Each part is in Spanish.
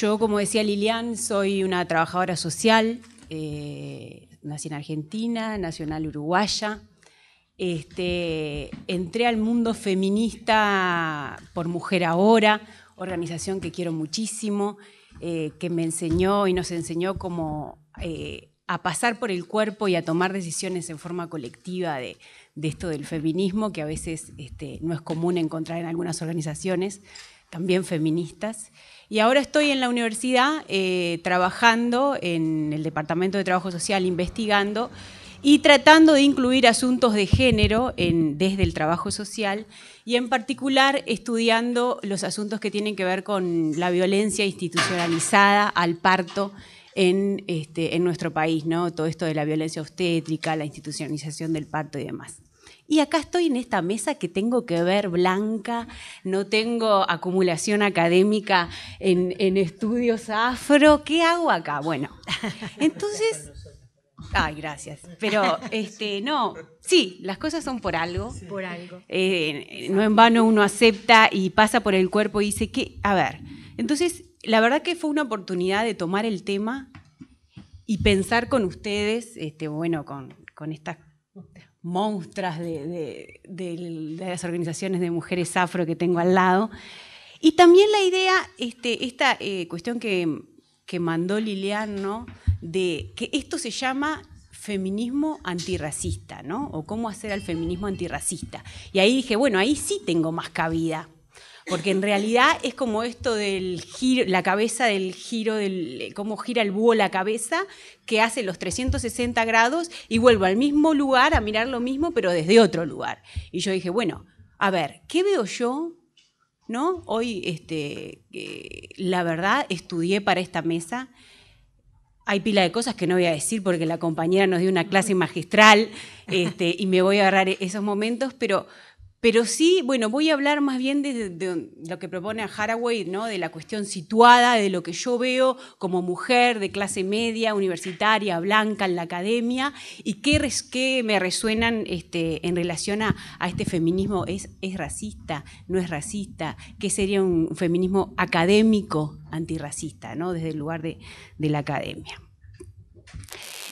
Yo, como decía Lilian, soy una trabajadora social, eh, nací en Argentina, nacional uruguaya. Este, entré al mundo feminista por Mujer Ahora, organización que quiero muchísimo, eh, que me enseñó y nos enseñó cómo eh, a pasar por el cuerpo y a tomar decisiones en forma colectiva de, esto del feminismo, que a veces este, no es común encontrar en algunas organizaciones también feministas. Y ahora estoy en la universidad eh, trabajando en el Departamento de Trabajo Social, investigando y tratando de incluir asuntos de género en, desde el trabajo social y en particular estudiando los asuntos que tienen que ver con la violencia institucionalizada al parto en, este, en nuestro país, ¿no? todo esto de la violencia obstétrica, la institucionalización del parto y demás. Y acá estoy en esta mesa que tengo que ver blanca, no tengo acumulación académica en, estudios afro. ¿Qué hago acá? Bueno, entonces... Ay, gracias. Pero, este, no, sí, las cosas son por algo. Por algo. Eh, no en vano uno acepta y pasa por el cuerpo y dice, ¿qué? A ver, entonces, la verdad que fue una oportunidad de tomar el tema y pensar con ustedes, este, bueno, con, con monstras de, las organizaciones de mujeres afro que tengo al lado. Y también la idea, este, esta eh, cuestión que, que, mandó Lilian, de que esto se llama feminismo antirracista, ¿no? O cómo hacer al feminismo antirracista. Y ahí dije, bueno, ahí sí tengo más cabida, porque en realidad es como esto del giro, la cabeza del giro, del, cómo gira el búho la cabeza, que hace los 360 grados y vuelvo al mismo lugar a mirar lo mismo, pero desde otro lugar. Y yo dije, bueno, a ver, ¿qué veo yo? ¿No? Hoy, este, la verdad, estudié para esta mesa. Hay pila de cosas que no voy a decir porque la compañera nos dio una clase magistral este, y me voy a agarrar esos momentos, pero pero sí, bueno, voy a hablar más bien de, lo que propone Haraway, ¿no? de la cuestión situada, de lo que yo veo como mujer de clase media, universitaria, blanca, en la academia, y qué, me resuenan este, en relación a, este feminismo. ¿Es, ¿Es racista? ¿No racista? ¿Qué sería un feminismo académico antirracista, ¿no? desde el lugar de, de la academia?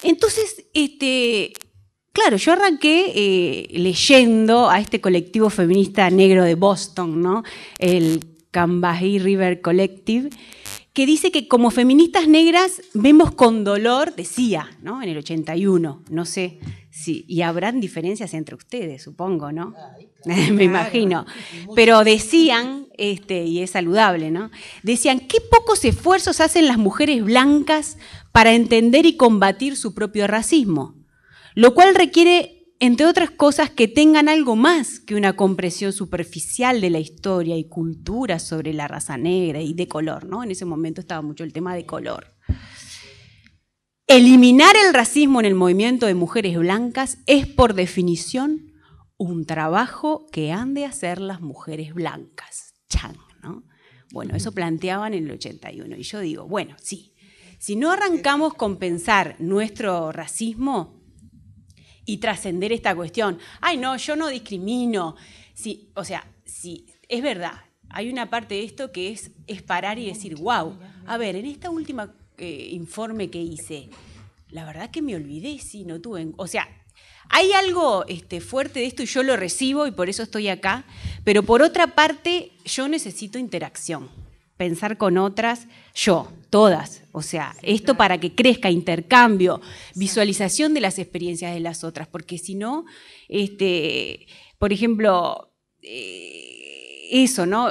Entonces, este, Claro, yo arranqué eh, leyendo a este colectivo feminista negro de Boston, ¿no? el Cambahee River Collective, que dice que como feministas negras vemos con dolor, decía, ¿no? en el 81, no sé si, y habrán diferencias entre ustedes, supongo, ¿no? Me imagino. Pero decían, este, y es saludable, ¿no? Decían, qué pocos esfuerzos hacen las mujeres blancas para entender y combatir su propio racismo lo cual requiere, entre otras cosas, que tengan algo más que una compresión superficial de la historia y cultura sobre la raza negra y de color, ¿no? En ese momento estaba mucho el tema de color. Eliminar el racismo en el movimiento de mujeres blancas es, por definición, un trabajo que han de hacer las mujeres blancas. ¿no? Bueno, eso planteaban en el 81. Y yo digo, bueno, sí, si no arrancamos con pensar nuestro racismo, y trascender esta cuestión. Ay, no, yo no discrimino. Sí, o sea, sí, es verdad. Hay una parte de esto que es, parar y decir, wow, a ver, en esta última eh, informe que hice, la verdad que me olvidé, si no tuve... O sea, hay algo este, fuerte de esto y yo lo recibo y por eso estoy acá, pero por otra parte yo necesito interacción, pensar con otras, yo, todas. O sea, esto para que crezca, intercambio, visualización de las experiencias de las otras, porque si no, este, por ejemplo, eh, eso, ¿no?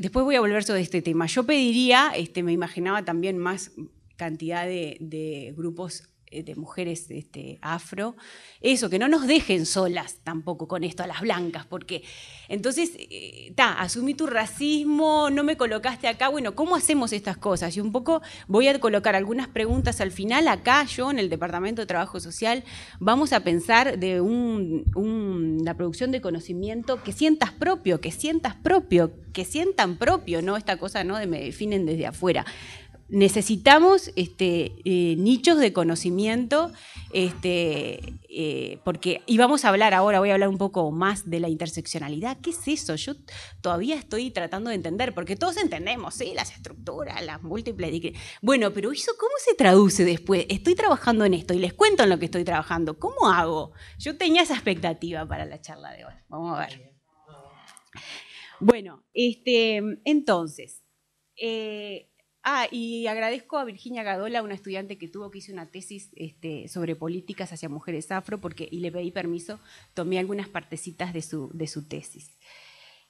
Después voy a volver sobre este tema. Yo pediría, este, me imaginaba también más cantidad de, de grupos eh, de mujeres este, afro, eso, que no nos dejen solas tampoco con esto, a las blancas, porque entonces, eh, asumí tu racismo, no me colocaste acá, bueno, ¿cómo hacemos estas cosas? Y un poco voy a colocar algunas preguntas al final, acá yo en el Departamento de Trabajo Social vamos a pensar de una la producción de conocimiento que sientas propio, que sientas propio, que sientan propio, ¿no? Esta cosa, ¿no? De me definen desde afuera necesitamos este, eh, nichos de conocimiento, este, eh, porque, y vamos a hablar ahora, voy a hablar un poco más de la interseccionalidad. ¿Qué es eso? Yo todavía estoy tratando de entender, porque todos entendemos, sí, las estructuras, las múltiples. Bueno, pero ¿eso cómo se traduce después? Estoy trabajando en esto y les cuento en lo que estoy trabajando. ¿Cómo hago? Yo tenía esa expectativa para la charla de hoy. Vamos a ver. Bueno, este, entonces, eh, Ah, y agradezco a Virginia Gadola, una estudiante que tuvo que hizo una tesis este, sobre políticas hacia mujeres afro, porque, y le pedí permiso, tomé algunas partecitas de su, tesis.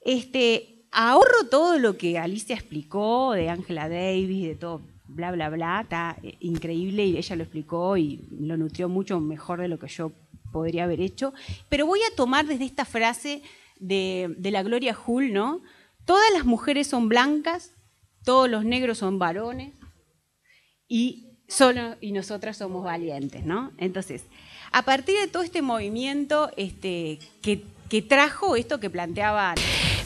Este, ahorro todo lo que Alicia explicó de Angela Davis, de todo, bla, bla, bla, está eh, increíble y ella lo explicó y lo nutrió mucho mejor de lo que yo podría haber hecho. Pero voy a tomar desde esta frase de, la Gloria Hull, ¿no? Todas las mujeres son blancas, todos los negros son varones y, solo, y nosotras somos valientes, ¿no? Entonces, a partir de todo este movimiento este, que, trajo esto que planteaba,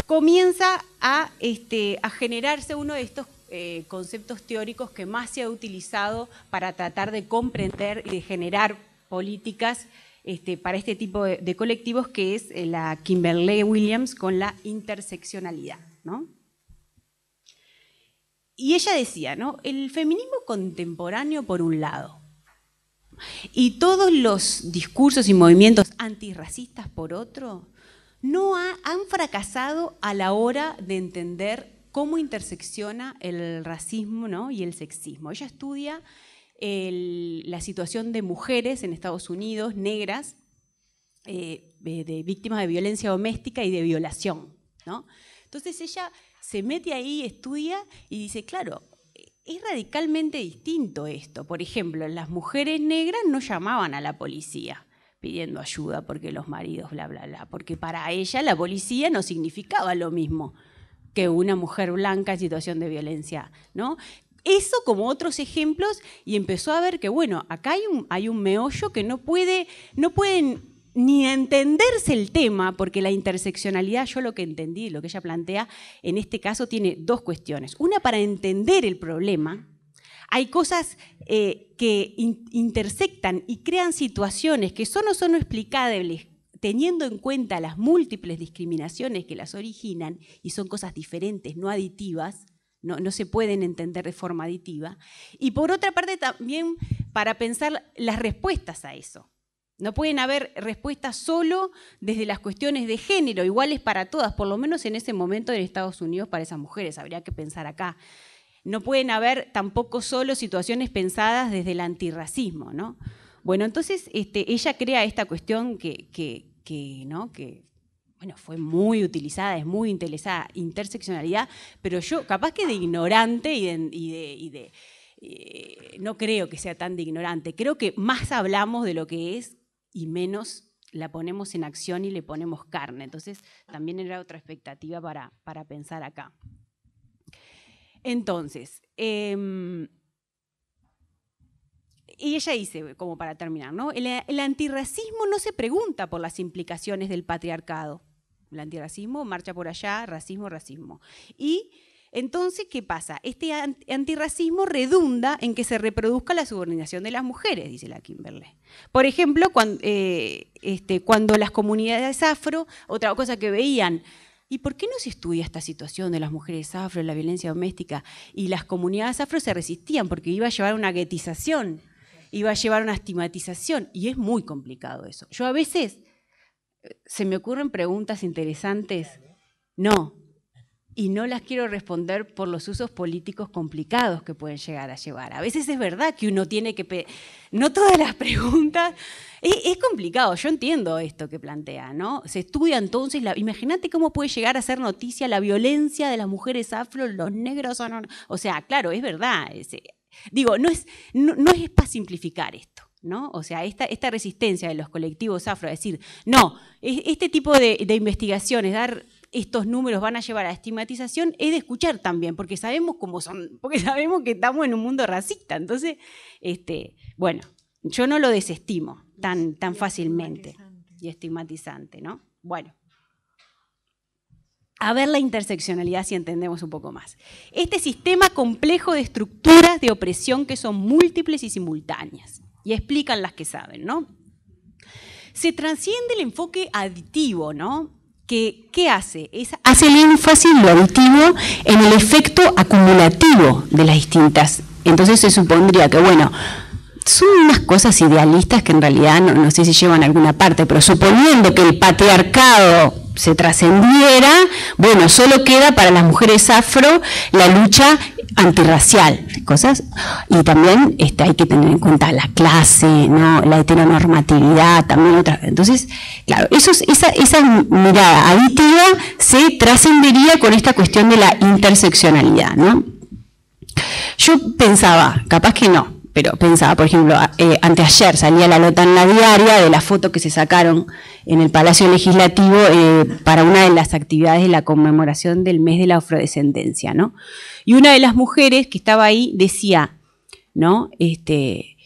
comienza a, este, a generarse uno de estos eh, conceptos teóricos que más se ha utilizado para tratar de comprender y de generar políticas este, para este tipo de, colectivos, que es eh, la Kimberley Williams con la interseccionalidad, ¿no? y ella decía, ¿no? El feminismo contemporáneo por un lado y todos los discursos y movimientos antirracistas por otro, no han fracasado a la hora de entender cómo intersecciona el racismo ¿no? y el sexismo. Ella estudia la situación de mujeres en Estados Unidos, negras, eh, de víctimas de violencia doméstica y de violación. ¿no? Entonces ella se mete ahí, estudia y dice, claro, es radicalmente distinto esto. Por ejemplo, las mujeres negras no llamaban a la policía pidiendo ayuda porque los maridos, bla, bla, bla, porque para ella la policía no significaba lo mismo que una mujer blanca en situación de violencia, ¿no? Eso como otros ejemplos y empezó a ver que, bueno, acá hay un, hay un meollo que no, puede, no pueden ni entenderse el tema, porque la interseccionalidad, yo lo que entendí, lo que ella plantea, en este caso tiene dos cuestiones. Una, para entender el problema, hay cosas eh, que intersectan y crean situaciones que son o son no explicables teniendo en cuenta las múltiples discriminaciones que las originan, y son cosas diferentes, no aditivas, no, se pueden entender de forma aditiva. Y por otra parte, también para pensar las respuestas a eso. No pueden haber respuestas solo desde las cuestiones de género, iguales para todas, por lo menos en ese momento en Estados Unidos para esas mujeres, habría que pensar acá. No pueden haber tampoco solo situaciones pensadas desde el antirracismo, ¿no? Bueno, entonces este, ella crea esta cuestión que, ¿no? que bueno, fue muy utilizada, es muy interesada, interseccionalidad, pero yo capaz que de ignorante y de, de, eh, no creo que sea tan de ignorante, creo que más hablamos de lo que es y menos la ponemos en acción y le ponemos carne. Entonces, también era otra expectativa para, para pensar acá. Entonces, em, y ella dice, como para terminar, El, el, antirracismo no se pregunta por las implicaciones del patriarcado. El antirracismo marcha por allá, racismo, racismo. Y entonces, ¿qué pasa? Este antirracismo redunda en que se reproduzca la subordinación de las mujeres, dice la Kimberley. Por ejemplo, cuando, eh, este, cuando las comunidades afro, otra cosa que veían, ¿Y por qué no se estudia esta situación de las mujeres afro, la violencia doméstica? Y las comunidades afro se resistían porque iba a llevar una guetización, iba a llevar una estigmatización, y es muy complicado eso. Yo a veces eh, se me ocurren preguntas interesantes. No, y no las quiero responder por los usos políticos complicados que pueden llegar a llevar. A veces es verdad que uno tiene que... No todas las preguntas... Es, complicado, yo entiendo esto que plantea, ¿no? Se estudia entonces... Imagínate cómo puede llegar a ser noticia la violencia de las mujeres afro, los negros son... O sea, claro, es verdad. Eh, digo, no es, no, es para simplificar esto. ¿No? O sea, esta, esta, resistencia de los colectivos afro a decir, no, este tipo de, de investigaciones, dar estos números van a llevar a estigmatización es de escuchar también, porque sabemos cómo son, porque sabemos que estamos en un mundo racista. Entonces, este, bueno, yo no lo desestimo tan, tan fácilmente y estigmatizante, ¿no? Bueno. A ver la interseccionalidad si entendemos un poco más. Este sistema complejo de estructuras de opresión que son múltiples y simultáneas, y explican las que saben, ¿no? Se transciende el enfoque aditivo, ¿no? que ¿qué hace? hace el énfasis, lo auditivo, en el efecto acumulativo de las distintas. Entonces se supondría que, bueno, son unas cosas idealistas que en realidad no, no sé si llevan a alguna parte, pero suponiendo que el patriarcado se trascendiera, bueno, solo queda para las mujeres afro la lucha antirracial, cosas. Y también este, hay que tener en cuenta la clase, ¿no? la heteronormatividad, también otras. Entonces, claro, eso esa, esa mirada aditiva se trascendería con esta cuestión de la interseccionalidad. ¿no? Yo pensaba, capaz que no, pero pensaba, por ejemplo, eh, anteayer salía la nota en la diaria de la foto que se sacaron en el Palacio Legislativo eh, para una de las actividades de la conmemoración del mes de la afrodescendencia, ¿no? Y una de las mujeres que estaba ahí decía, ¿no? Este,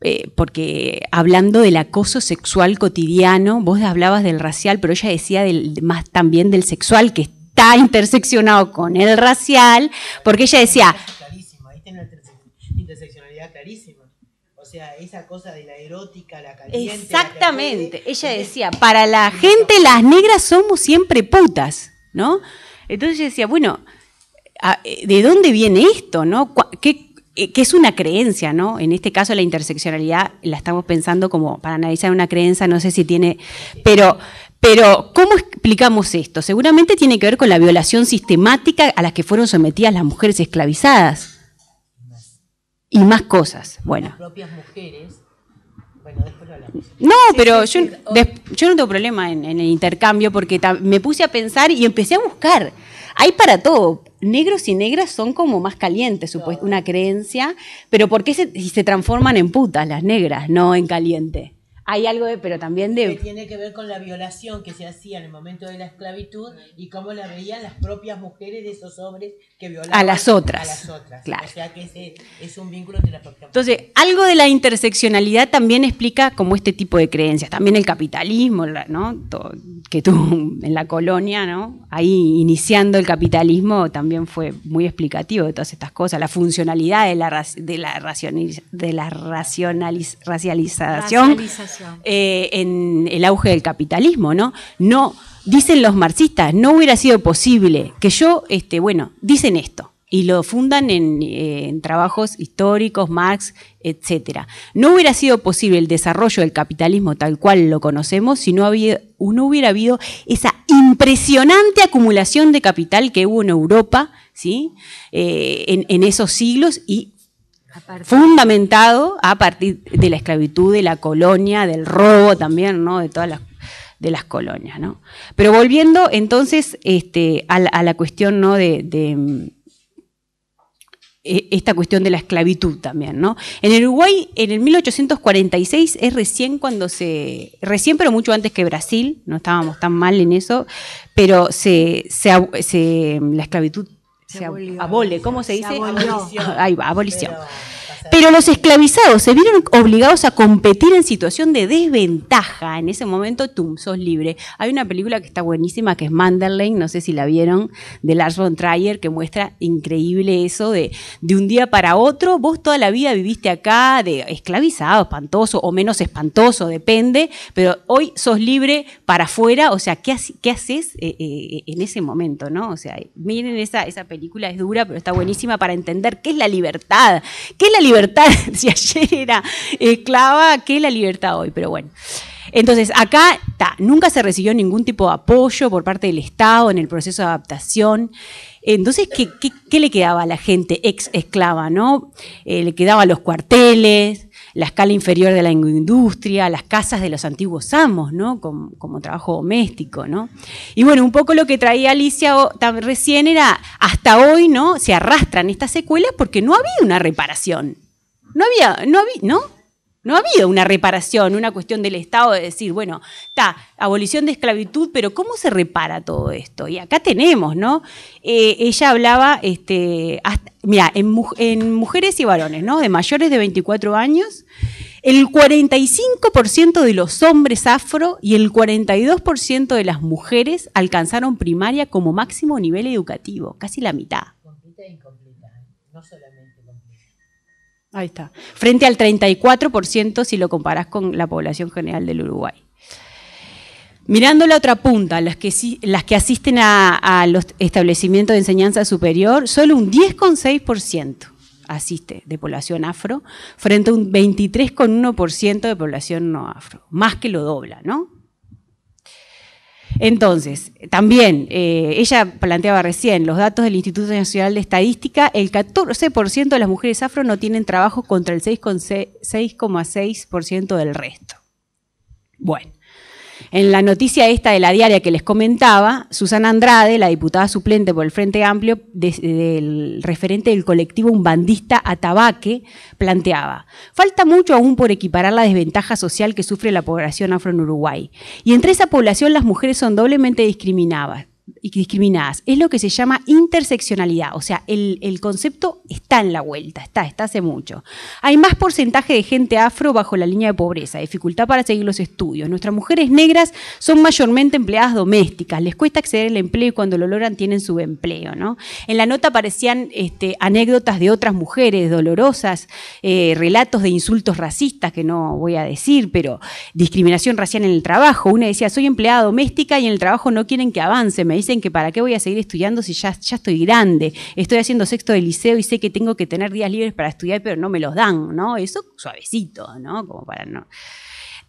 eh, porque hablando del acoso sexual cotidiano, vos hablabas del racial, pero ella decía más también del sexual, que está interseccionado con el racial, porque ella decía... O sea, esa cosa de la erótica, la caliente. Exactamente. Ella decía, para la gente las negras somos siempre putas, ¿no? Entonces yo decía, bueno, eh, ¿de dónde viene esto, no? ¿Qué, eh, que es una creencia, ¿no? En este caso la interseccionalidad la estamos pensando como para analizar una creencia, no sé si tiene, pero pero ¿cómo explicamos esto? Seguramente tiene que ver con la violación sistemática a las que fueron sometidas las mujeres esclavizadas y más cosas. Bueno. Las propias mujeres. Bueno, después lo hablamos. No, pero yo, yo no tengo problema en, el intercambio porque me puse a pensar y empecé a buscar. Hay para todo. Negros y negras son como más calientes, supuesto, una creencia. Pero ¿por qué se, se transforman en putas las negras, no en caliente? hay algo de, pero también de... tiene que ver con la violación que se hacía en el momento de la esclavitud y cómo la veían las propias mujeres de esos hombres que violaban a las otras. A las otras. Claro. O sea que es un vínculo Entonces, algo de la interseccionalidad también explica como este tipo de creencias, también el capitalismo, ¿no? que tú en la colonia, ¿no? Ahí iniciando el capitalismo también fue muy explicativo de todas estas cosas, la funcionalidad de la, de la, de la racialización eh, en el auge del capitalismo, ¿no? No, dicen los marxistas, no hubiera sido posible que yo, este, bueno, dicen esto y lo fundan en, eh, trabajos históricos, Marx, etcétera. No hubiera sido posible el desarrollo del capitalismo tal cual lo conocemos si no, hubiera habido esa impresionante acumulación de capital que hubo en Europa ¿sí? Eh, en, en, esos siglos y fundamentado a partir de la esclavitud, de la colonia, del robo también, ¿no? De todas las de las colonias, ¿no? Pero volviendo entonces este, a, la, cuestión, ¿no? De, mm, e, esta cuestión de la esclavitud también, ¿no? En Uruguay, en el 1846 es recién cuando se, recién pero mucho antes que Brasil, no estábamos tan mal en eso, pero se la esclavitud se, abolió. abole, ¿cómo se dice? Abolió. Abolición. Ahí va, abolición. Pero... Pero los esclavizados se vieron obligados a competir en situación de desventaja. En ese momento, tú sos libre. Hay una película que está buenísima que es Manderley, no sé si la vieron, de Lars von Trier, que muestra increíble eso de, de un día para otro, vos toda la vida viviste acá de esclavizado, espantoso o menos espantoso, depende, pero hoy sos libre para afuera, o sea, ¿qué, qué haces eh, eh, en ese momento, no? O sea, miren esa, esa película, es dura, pero está buenísima para entender qué es la libertad, qué es la libertad libertad, si ayer era esclava, eh, ¿qué es la libertad hoy? Pero bueno. Entonces, acá nunca se recibió ningún tipo de apoyo por parte del Estado en el proceso de adaptación. Entonces, ¿qué, le quedaba a la gente ex esclava? ¿no? Eh, le quedaban los cuarteles, la escala inferior de la industria, las casas de los antiguos amos, ¿no? Como, como, trabajo doméstico, ¿no? Y bueno, un poco lo que traía Alicia recién era, hasta hoy, ¿no? Se arrastran estas secuelas porque no había una reparación. No había, no había, ¿no? No una reparación, una cuestión del Estado de decir, bueno, está, abolición de esclavitud, pero ¿cómo se repara todo esto? Y acá tenemos, ¿no? Eh, ella hablaba, este, mira, en, mujeres y varones, ¿no? De mayores de 24 años, el 45% de los hombres afro y el 42% de las mujeres alcanzaron primaria como máximo nivel educativo, casi la mitad. E incompleta, ¿eh? no solamente Ahí está. Frente al 34% si lo comparás con la población general del Uruguay. Mirando la otra punta, las que, las que asisten a, a, los establecimientos de enseñanza superior, solo un 10,6% asiste de población afro, frente a un 23,1% de población no afro, más que lo dobla, ¿no? Entonces, también, eh, ella planteaba recién, los datos del Instituto Nacional de Estadística, el 14% de las mujeres afro no tienen trabajo contra el 6,6% del resto. Bueno, en la noticia esta de la diaria que les comentaba, Susana Andrade, la diputada suplente por el Frente Amplio, del referente del colectivo Umbandista Atabaque, planteaba, falta mucho aún por equiparar la desventaja social que sufre la población afro en Uruguay. Y entre esa población las mujeres son doblemente discriminadas y discriminadas. Es lo que se llama interseccionalidad, o sea, el, concepto está en la vuelta, está, está hace mucho. Hay más porcentaje de gente afro bajo la línea de pobreza, dificultad para seguir los estudios. Nuestras mujeres negras son mayormente empleadas domésticas, les cuesta acceder al empleo y cuando lo logran tienen subempleo, ¿no? En la nota aparecían este, anécdotas de otras mujeres dolorosas, eh, relatos de insultos racistas, que no voy a decir, pero discriminación racial en el trabajo. Una decía, soy empleada doméstica y en el trabajo no quieren que avance, me dicen que para qué voy a seguir estudiando si ya, ya estoy grande, estoy haciendo sexto de liceo y sé que tengo que tener días libres para estudiar, pero no me los dan, ¿no? Eso suavecito, ¿no? Como para no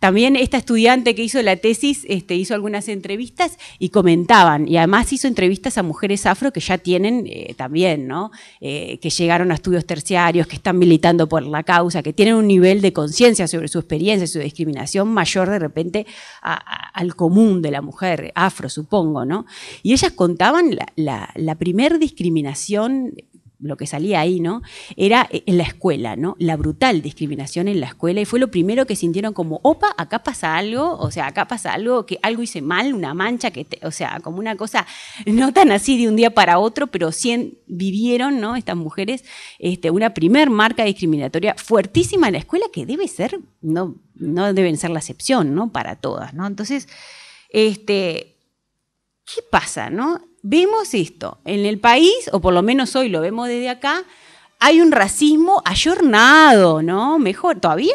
también esta estudiante que hizo la tesis este, hizo algunas entrevistas y comentaban, y además hizo entrevistas a mujeres afro que ya tienen eh, también, ¿no? Eh, que llegaron a estudios terciarios, que están militando por la causa, que tienen un nivel de conciencia sobre su experiencia, su discriminación mayor de repente al común de la mujer afro, supongo, ¿no? Y ellas contaban la, primera la primer discriminación lo que salía ahí, ¿no? Era eh, en la escuela, ¿no? La brutal discriminación en la escuela y fue lo primero que sintieron como, opa, acá pasa algo, o sea, acá pasa algo, que algo hice mal, una mancha, que o sea, como una cosa no tan así de un día para otro, pero vivieron, ¿no? Estas mujeres, este, una primer marca discriminatoria fuertísima en la escuela que debe ser, no, no deben ser la excepción, ¿no? Para todas, ¿no? Entonces, este, ¿qué pasa, no? vemos esto. En el país, o por lo menos hoy lo vemos desde acá, hay un racismo ayornado, ¿no? Mejor, todavía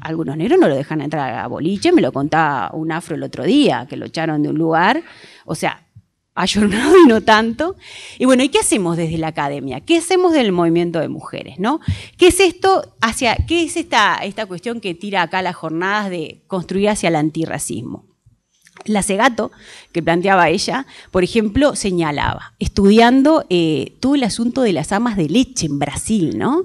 algunos negros no lo dejan entrar a boliche, me lo contaba un afro el otro día, que lo echaron de un lugar, o sea, ayornado y no tanto. Y bueno, ¿y qué hacemos desde la academia? ¿Qué hacemos del movimiento de mujeres, no? ¿Qué es esto hacia qué es esta esta cuestión que tira acá las jornadas de construir hacia el antirracismo? La Segato, que planteaba ella, por ejemplo, señalaba, estudiando eh, todo el asunto de las amas de leche en Brasil, ¿no?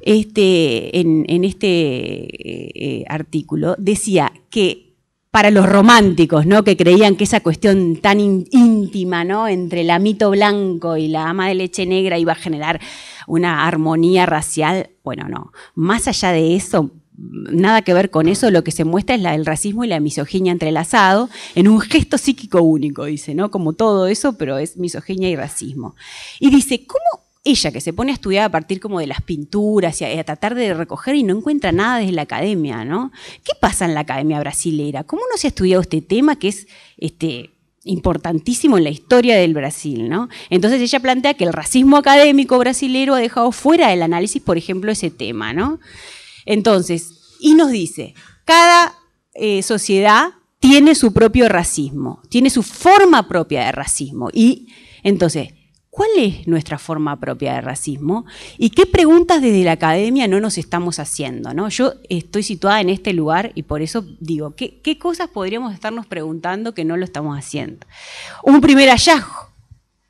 Este, en, este eh, eh, artículo, decía que para los románticos, ¿no? que creían que esa cuestión tan íntima ¿no? entre el amito blanco y la ama de leche negra iba a generar una armonía racial, bueno, no, más allá de eso, nada que ver con eso, lo que se muestra es la, el racismo y la misoginia entrelazado en un gesto psíquico único, dice, ¿no? Como todo eso, pero es misoginia y racismo. Y dice, ¿cómo ella que se pone a estudiar a partir como de las pinturas y a, tratar de recoger y no encuentra nada desde la academia, ¿no? ¿Qué pasa en la academia brasilera? ¿Cómo no se ha estudiado este tema que es este importantísimo en la historia del Brasil, ¿no? Entonces ella plantea que el racismo académico brasilero ha dejado fuera del análisis, por ejemplo, ese tema, ¿no? Entonces, y nos dice, cada eh, sociedad tiene su propio racismo, tiene su forma propia de racismo. Y entonces, ¿cuál es nuestra forma propia de racismo? ¿Y qué preguntas desde la academia no nos estamos haciendo? ¿no? Yo estoy situada en este lugar y por eso digo, ¿qué, qué cosas podríamos estarnos preguntando que no lo estamos haciendo? Un primer hallazgo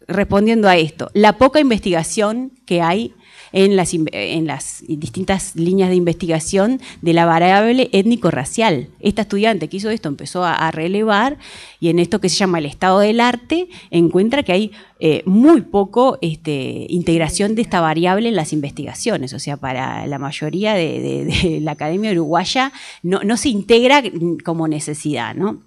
respondiendo a esto, la poca investigación que hay en las, en las distintas líneas de investigación de la variable étnico-racial. Esta estudiante que hizo esto empezó a, relevar y en esto que se llama el estado del arte encuentra que hay eh, muy poco este, integración de esta variable en las investigaciones. O sea, para la mayoría de, la Academia Uruguaya no, no se integra como necesidad, ¿no?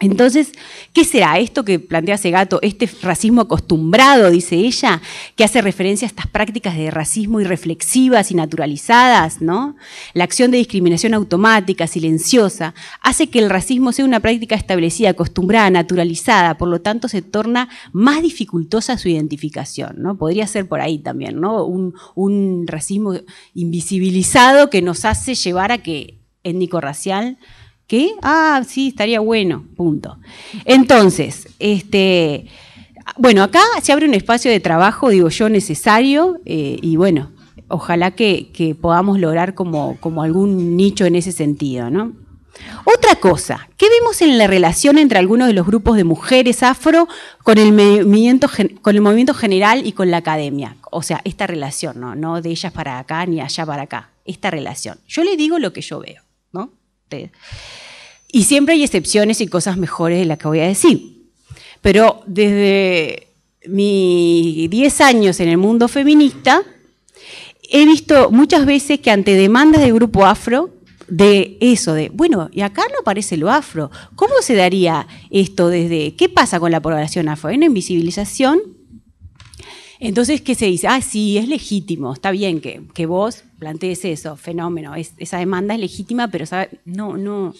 Entonces, ¿qué será esto que plantea gato? este racismo acostumbrado, dice ella, que hace referencia a estas prácticas de racismo irreflexivas y naturalizadas, ¿no? La acción de discriminación automática, silenciosa, hace que el racismo sea una práctica establecida, acostumbrada, naturalizada, por lo tanto se torna más dificultosa su identificación, ¿no? Podría ser por ahí también, ¿no? un racismo invisibilizado que nos hace llevar a que étnico-racial ¿Qué? Ah, sí, estaría bueno, punto. Entonces, este, bueno, acá se abre un espacio de trabajo, digo yo, necesario, eh, y bueno, ojalá que, podamos lograr como, como, algún nicho en ese sentido, ¿no? Otra cosa, ¿qué vemos en la relación entre algunos de los grupos de mujeres afro con el movimiento, con el movimiento general y con la academia? O sea, esta relación, ¿no? no de ellas para acá ni allá para acá, esta relación. Yo le digo lo que yo veo. Y siempre hay excepciones y cosas mejores de las que voy a decir. Pero desde mis 10 años en el mundo feminista, he visto muchas veces que ante demandas del grupo afro, de eso, de, bueno, y acá no aparece lo afro. ¿Cómo se daría esto desde, qué pasa con la población afro? Hay una invisibilización entonces, ¿qué se dice? Ah, sí, es legítimo, está bien que, vos plantees eso, fenómeno, esa demanda es legítima, pero no, no,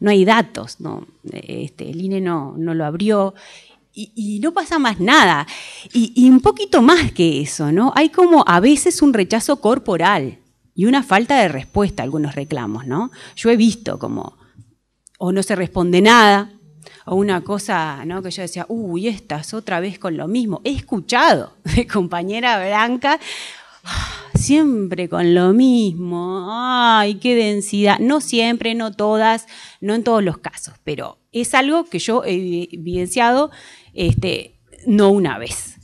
no hay datos, no, este, el INE no, lo abrió. Y, no pasa más nada. Y, y un poquito más que eso, ¿no? Hay como a veces un rechazo corporal y una falta de respuesta a algunos reclamos, ¿no? Yo he visto como o no se responde nada, o una cosa que yo decía, uy, estás otra vez con lo mismo. He escuchado de compañera blanca, ah, siempre con lo mismo, ay, qué densidad. No siempre, no todas, no en todos los casos, pero es algo que yo he evidenciado este, no una vez.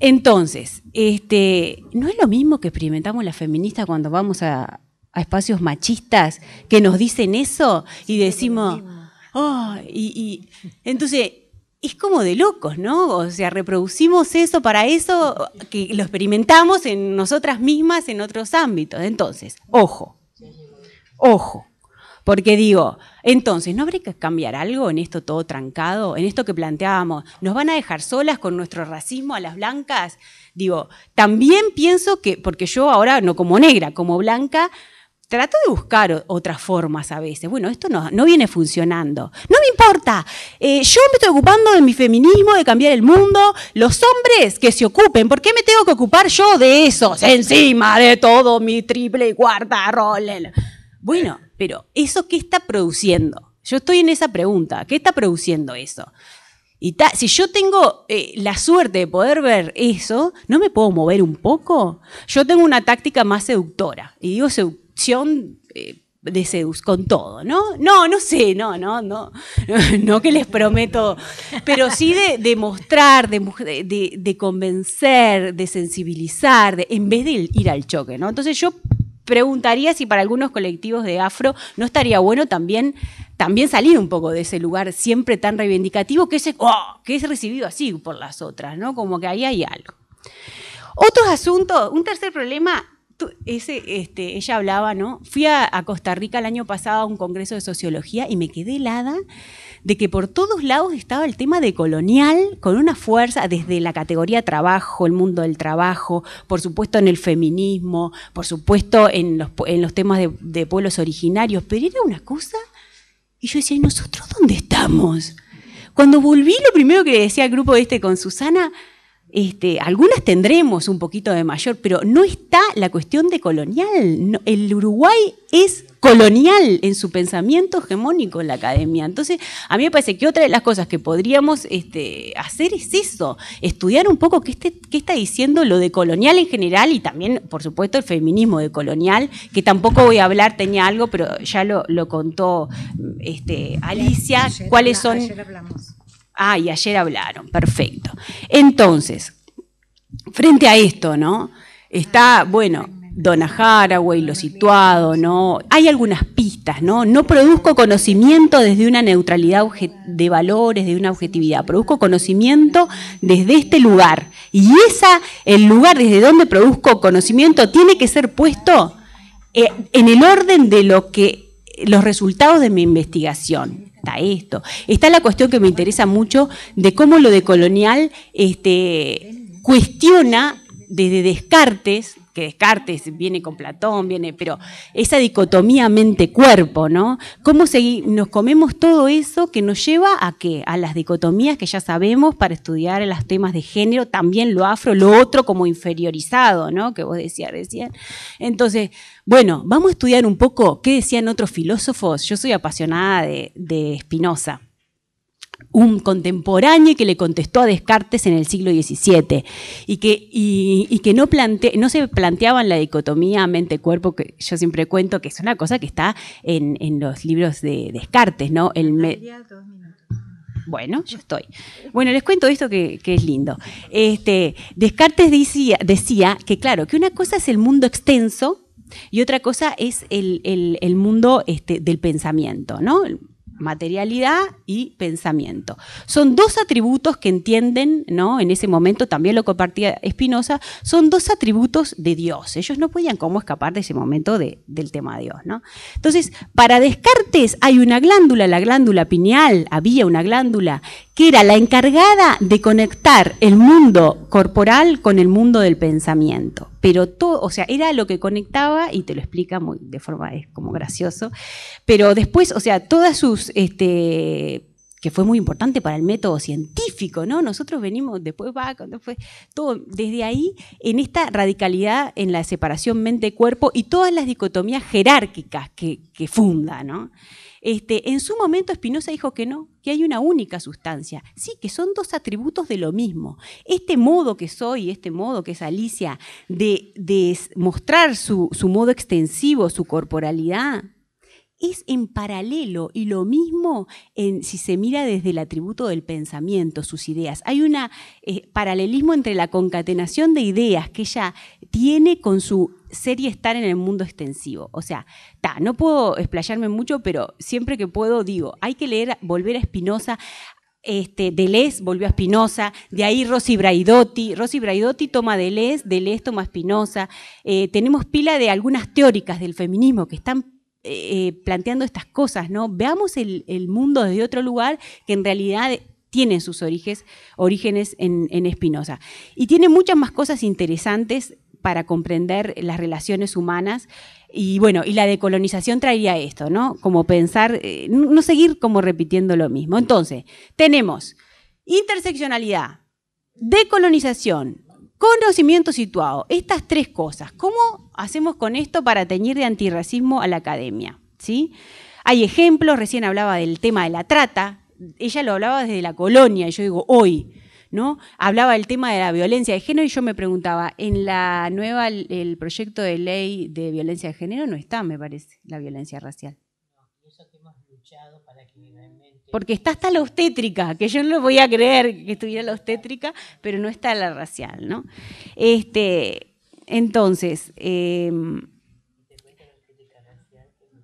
Entonces, este, no es lo mismo que experimentamos las feministas cuando vamos a espacios machistas que nos dicen eso y decimos y, y entonces es como de locos, ¿no? O sea, reproducimos eso para eso que lo experimentamos en nosotras mismas en otros ámbitos. Entonces, ojo, ojo, porque digo, entonces, ¿no habría que cambiar algo en esto todo trancado? En esto que planteábamos, ¿nos van a dejar solas con nuestro racismo a las blancas? Digo, también pienso que, porque yo ahora no como negra, como blanca, trato de buscar otras formas a veces. Bueno, esto no, no viene funcionando. No me importa. Eh, yo me estoy ocupando de mi feminismo, de cambiar el mundo. Los hombres que se ocupen. ¿Por qué me tengo que ocupar yo de esos? Encima de todo mi triple y cuarta rol. Bueno, pero ¿eso qué está produciendo? Yo estoy en esa pregunta. ¿Qué está produciendo eso? Y si yo tengo eh, la suerte de poder ver eso, ¿no me puedo mover un poco? Yo tengo una táctica más seductora. Y digo seductora eh, de seduz con todo, ¿no? No, no sé, no, no, no, no que les prometo, pero sí de, de mostrar, de, de, convencer, de sensibilizar, en vez de ir al choque, ¿no? Entonces yo preguntaría si para algunos colectivos de afro no estaría bueno también, también salir un poco de ese lugar siempre tan reivindicativo que es, oh, que es recibido así por las otras, ¿no? Como que ahí hay algo. Otro asunto, un tercer problema este, ella hablaba, ¿no? Fui a, Costa Rica el año pasado a un congreso de sociología y me quedé helada de que por todos lados estaba el tema de colonial con una fuerza desde la categoría trabajo, el mundo del trabajo, por supuesto en el feminismo, por supuesto en los, en los temas de, de pueblos originarios, pero era una cosa. Y yo decía, ¿y nosotros dónde estamos? Cuando volví, lo primero que le decía al grupo este con Susana, este, algunas tendremos un poquito de mayor, pero no está la cuestión de colonial. el Uruguay es colonial en su pensamiento hegemónico en la academia. Entonces, a mí me parece que otra de las cosas que podríamos este, hacer es eso, estudiar un poco este, qué, está diciendo lo de colonial en general y también, por supuesto, el feminismo de colonial, que tampoco voy a hablar, tenía algo, pero ya lo, contó este, Alicia, cuáles son... Ah, y ayer hablaron, perfecto. Entonces, frente a esto, ¿no? Está, bueno, Donna Haraway, lo situado, ¿no? Hay algunas pistas, ¿no? No produzco conocimiento desde una neutralidad de valores, de una objetividad, produzco conocimiento desde este lugar. Y esa, el lugar desde donde produzco conocimiento tiene que ser puesto eh, en el orden de lo que los resultados de mi investigación está esto. Está la cuestión que me interesa mucho de cómo lo decolonial este, cuestiona desde Descartes Descartes viene con Platón, viene, pero esa dicotomía mente-cuerpo, ¿no? ¿Cómo seguir? nos comemos todo eso que nos lleva a qué? A las dicotomías que ya sabemos para estudiar los temas de género, también lo afro, lo otro como inferiorizado, ¿no? Que vos decías recién. Entonces, bueno, vamos a estudiar un poco qué decían otros filósofos. Yo soy apasionada de Spinoza, un contemporáneo que le contestó a Descartes en el siglo XVII y que, y, que no, plante, no se planteaban la dicotomía mente-cuerpo, que yo siempre cuento que es una cosa que está en, los libros de Descartes, ¿no? El Bueno, yo estoy. Bueno, les cuento esto que, es lindo. Este, Descartes decía, decía que, claro, que una cosa es el mundo extenso y otra cosa es el, mundo este, del pensamiento, ¿no? materialidad y pensamiento. Son dos atributos que entienden, ¿no? En ese momento también lo compartía Espinosa, son dos atributos de Dios. Ellos no podían cómo escapar de ese momento del tema de Dios, ¿no? Entonces, para Descartes hay una glándula, la glándula pineal, había una glándula que era la encargada de conectar el mundo corporal con el mundo del pensamiento. Pero todo, o sea, era lo que conectaba y te lo explica muy de forma es como gracioso, pero después, o sea, todas sus este, que fue muy importante para el método científico, ¿no? Nosotros venimos después cuando fue todo, desde ahí, en esta radicalidad en la separación mente-cuerpo y todas las dicotomías jerárquicas que, funda, ¿no? Este, en su momento Spinoza dijo que no, que hay una única sustancia. Sí, que son dos atributos de lo mismo. Este modo que soy, este modo que es Alicia, de, mostrar su modo extensivo, su corporalidad, es en paralelo y lo mismo en, si se mira desde el atributo del pensamiento, sus ideas. Hay un eh, paralelismo entre la concatenación de ideas que ella tiene con su ser y estar en el mundo extensivo. O sea, ta, no puedo explayarme mucho, pero siempre que puedo digo, hay que leer, volver a Spinoza, este, Deleuze volvió a Spinoza, de ahí Rosy Braidotti, Rosy Braidotti toma Deleuze, Deleuze toma Spinoza, eh, tenemos pila de algunas teóricas del feminismo que están eh, eh, planteando estas cosas, ¿no? Veamos el, mundo desde otro lugar que en realidad tiene sus orígenes en, Espinosa. Y tiene muchas más cosas interesantes para comprender las relaciones humanas. Y bueno, y la decolonización traería esto, ¿no? Como pensar, eh, no seguir como repitiendo lo mismo. Entonces, tenemos interseccionalidad, decolonización, Conocimiento situado. Estas tres cosas. ¿Cómo hacemos con esto para teñir de antirracismo a la academia? ¿Sí? Hay ejemplos, recién hablaba del tema de la trata, ella lo hablaba desde la colonia, y yo digo hoy, ¿no? Hablaba del tema de la violencia de género y yo me preguntaba, en la nueva, el proyecto de ley de violencia de género no está, me parece, la violencia racial. Porque está hasta la obstétrica, que yo no lo voy a creer que estuviera la obstétrica, pero no está la racial, ¿no? Este, entonces, em,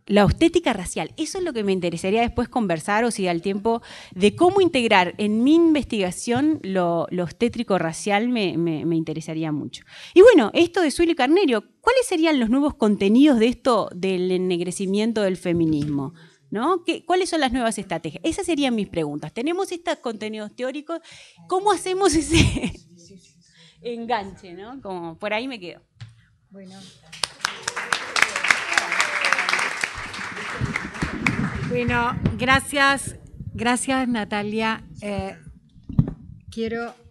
la ostética racial. Eso es lo que me interesaría después conversar, o si al tiempo, de cómo integrar en mi investigación lo, lo obstétrico racial me, interesaría mucho. Y bueno, esto de y Carnerio, ¿cuáles serían los nuevos contenidos de esto del ennegrecimiento del feminismo? ¿Cuáles son las nuevas estrategias? Esas serían mis preguntas. Tenemos estos contenidos teóricos, ¿cómo hacemos ese enganche? por ahí me quedo. Bueno. gracias, gracias Natalia. Eh, quiero